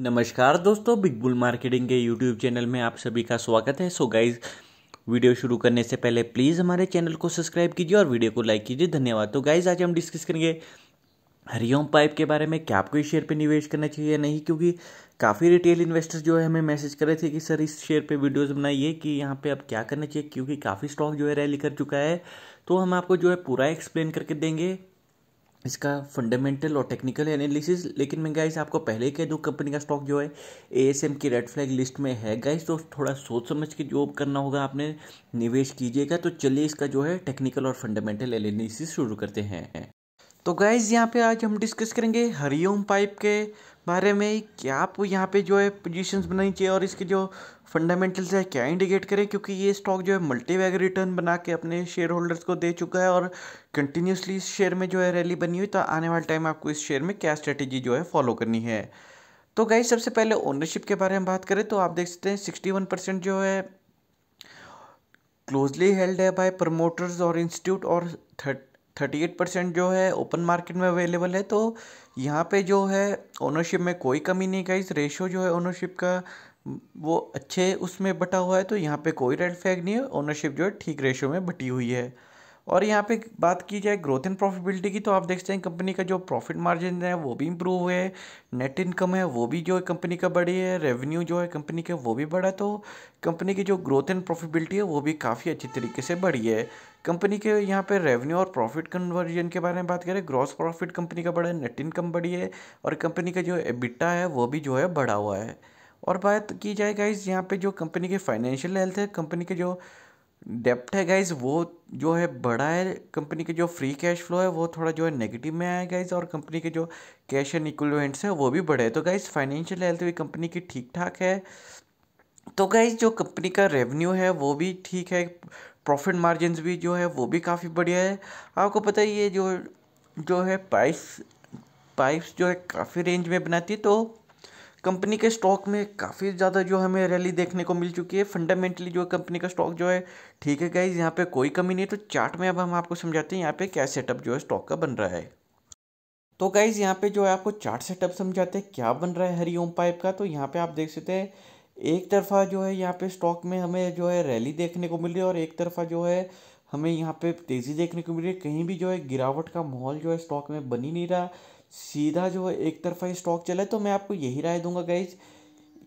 नमस्कार दोस्तों Big Bull Marketing के यूट्यूब चैनल में आप सभी का स्वागत है सो गाइज वीडियो शुरू करने से पहले प्लीज़ हमारे चैनल को सब्सक्राइब कीजिए और वीडियो को लाइक कीजिए धन्यवाद तो गाइज आज हम डिस्कस करेंगे हरिओम पाइप के बारे में क्या आपको इस शेयर पे निवेश करना चाहिए या नहीं क्योंकि काफ़ी रिटेल इन्वेस्टर जो है हमें मैसेज कर रहे थे कि सर इस शेयर पे वीडियोस बनाइए कि यहाँ पे अब क्या करना चाहिए क्योंकि काफ़ी स्टॉक जो है रैली कर चुका है तो हम आपको जो है पूरा एक्सप्लेन करके देंगे इसका फंडामेंटल और टेक्निकल एनालिसिस लेकिन मैं गाइस आपको पहले के कह दूँ कंपनी का स्टॉक जो है ए एस एम की रेड फ्लैग लिस्ट में है गाइस तो थोड़ा सोच समझ के जो करना होगा आपने निवेश कीजिएगा तो चलिए इसका जो है टेक्निकल और फंडामेंटल एनालिसिस शुरू करते हैं तो गाइज़ यहाँ पे आज हम डिस्कस करेंगे हरिओम पाइप के बारे में क्या आप यहाँ पे जो है पोजीशंस बनानी चाहिए और इसके जो फंडामेंटल्स है क्या इंडिकेट करें क्योंकि ये स्टॉक जो है मल्टी वैग रिटर्न बना के अपने शेयर होल्डर्स को दे चुका है और कंटिन्यूसली इस शेयर में जो है रैली बनी हुई तो आने वाले टाइम आपको इस शेयर में क्या स्ट्रेटेजी जो है फॉलो करनी है तो गाइज सबसे पहले ओनरशिप के बारे में बात करें तो आप देख सकते हैं सिक्सटी वन परसेंट जो है क्लोजली हेल्ड है बाय प्रमोटर्स और इंस्टीट्यूट और थर्ट थर्टी एट परसेंट जो है ओपन मार्केट में अवेलेबल है तो यहाँ पे जो है ओनरशिप में कोई कमी नहीं का इस रेशो जो है ओनरशिप का वो अच्छे उसमें बटा हुआ है तो यहाँ पे कोई रेड फ्लैग नहीं है ओनरशिप जो है ठीक रेशो में बटी हुई है और यहाँ पे बात की जाए ग्रोथ एंड प्रॉफिटेबिलिटी की तो आप देखते हैं कंपनी का जो प्रॉफिट मार्जिन है वो भी इम्प्रूव है नेट इनकम है वो भी जो है कंपनी का बढ़ी है रेवेन्यू जो है कंपनी का वो भी बढ़ा तो कंपनी की जो ग्रोथ एंड प्रॉफिटेबिलिटी है वो भी काफ़ी अच्छी तरीके से बढ़ी है कंपनी के यहाँ पे रेवेन्यू और प्रॉफिट कन्वर्जन के बारे में बात करें ग्रॉस प्रॉफिट कंपनी का बढ़ा है नेट इनकम बढ़ी है और कंपनी का जो एबिटा है वो भी जो है बढ़ा हुआ है और बात की जाए गाइज यहाँ पे जो कंपनी के फाइनेंशियल हेल्थ है कंपनी के जो डेप्ट है गाइज वो जो है बड़ा है कंपनी के जो फ्री कैश फ्लो है वो थोड़ा जो है नेगेटिव में आया गाइज और कंपनी के जो कैश एंड इक्वलेंट्स है वो भी बड़े हैं तो गाइज फाइनेंशियल हेल्थ भी कंपनी की ठीक ठाक है तो गाइज जो कंपनी का रेवेन्यू है वो भी ठीक है प्रॉफिट मार्जिन भी जो है वो भी काफ़ी बढ़िया है आपको पता है ये जो जो है प्राइस पाइप्स जो है काफ़ी रेंज में बनाती है तो कंपनी के स्टॉक में काफ़ी ज़्यादा जो हमें रैली देखने को मिल चुकी है फंडामेंटली जो कंपनी का स्टॉक जो है ठीक है गाइज यहाँ पे कोई कमी नहीं तो चार्ट में अब हम आपको समझाते हैं यहाँ पे क्या सेटअप जो है स्टॉक का बन रहा है तो गाइज यहाँ पे जो है आपको चार्ट सेटअप समझाते हैं क्या बन रहा है हरिओम पाइप का तो यहाँ पे आप देख सकते हैं एक तरफा जो है यहाँ पे स्टॉक में हमें जो है रैली देखने को मिल रही है और एक तरफा जो है हमें यहाँ पे तेज़ी देखने को मिल रही है कहीं भी जो है गिरावट का माहौल जो है स्टॉक में बनी नहीं रहा सीधा जो है एक तरफा स्टॉक चला है तो मैं आपको यही राय दूंगा गाइज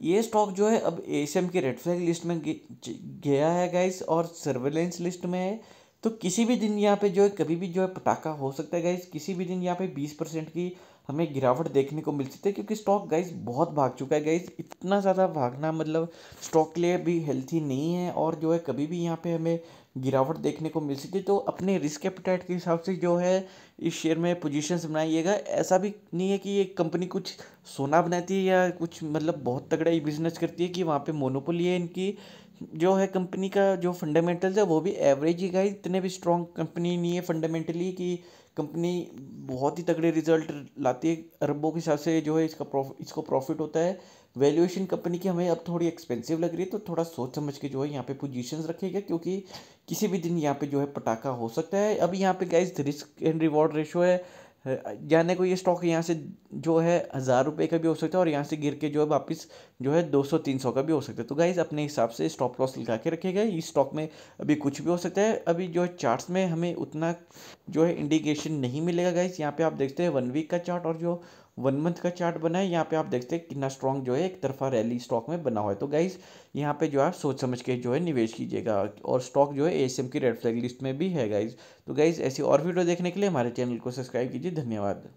ये स्टॉक जो है अब ए एम की रेड फ्लैग लिस्ट में गया है गाइज और सर्वेलेंस लिस्ट में है तो किसी भी दिन यहाँ पे जो है कभी भी जो है पटाखा हो सकता है गाइज किसी भी दिन यहाँ पे बीस परसेंट की हमें गिरावट देखने को मिल सकती है क्योंकि स्टॉक गाइज बहुत भाग चुका है गाइज इतना ज़्यादा भागना मतलब स्टॉक के लिए भी हेल्थी नहीं है और जो है कभी भी यहाँ पे हमें गिरावट देखने को मिल सकती है तो अपने रिस्क एपिटाइट के हिसाब से जो है इस शेयर में पोजीशंस बनाइएगा ऐसा भी नहीं है कि ये कंपनी कुछ सोना बनाती है या कुछ मतलब बहुत तगड़ा ही बिजनेस करती है कि वहाँ पे मोनोपोली है इनकी जो है कंपनी का जो फंडामेंटल्स है वो भी एवरेज ही का इतने भी स्ट्रॉन्ग कंपनी नहीं है फंडामेंटली कि कंपनी बहुत ही तगड़े रिजल्ट लाती है अरबों के हिसाब से जो है इसका प्रॉफिट इसको प्रॉफिट होता है वैल्यूएशन कंपनी की हमें अब थोड़ी एक्सपेंसिव लग रही है तो थोड़ा सोच समझ के जो है यहाँ पे पोजीशंस रखेगा क्योंकि किसी भी दिन यहाँ पे जो है पटाखा हो सकता है अभी यहाँ पे guys risk and reward ratio है यानी कोई ये स्टॉक यहाँ से जो है हज़ार रुपये का भी हो सकता है और यहाँ से गिर के जो है वापस जो है दो सौ तीन सौ का भी हो सकता है तो गाइज़ अपने हिसाब से स्टॉप लॉस लगा के रखेगा इस स्टॉक में अभी कुछ भी हो सकता है अभी जो है चार्ट्स में हमें उतना जो है इंडिकेशन नहीं मिलेगा गाइज़ यहाँ पे आप देखते हैं वन वीक का चार्ट और जो वन मंथ का चार्ट बना है यहाँ पे आप देखते हैं कितना स्ट्रॉन्ग जो है एक तरफा रैली स्टॉक में बना हुआ है तो गाइज यहाँ पे जो आप सोच समझ के जो है निवेश कीजिएगा और स्टॉक जो है एएसएम की रेड फ्लैग लिस्ट में भी है गाइज तो गाइज ऐसी और वीडियो देखने के लिए हमारे चैनल को सब्सक्राइब कीजिए धन्यवाद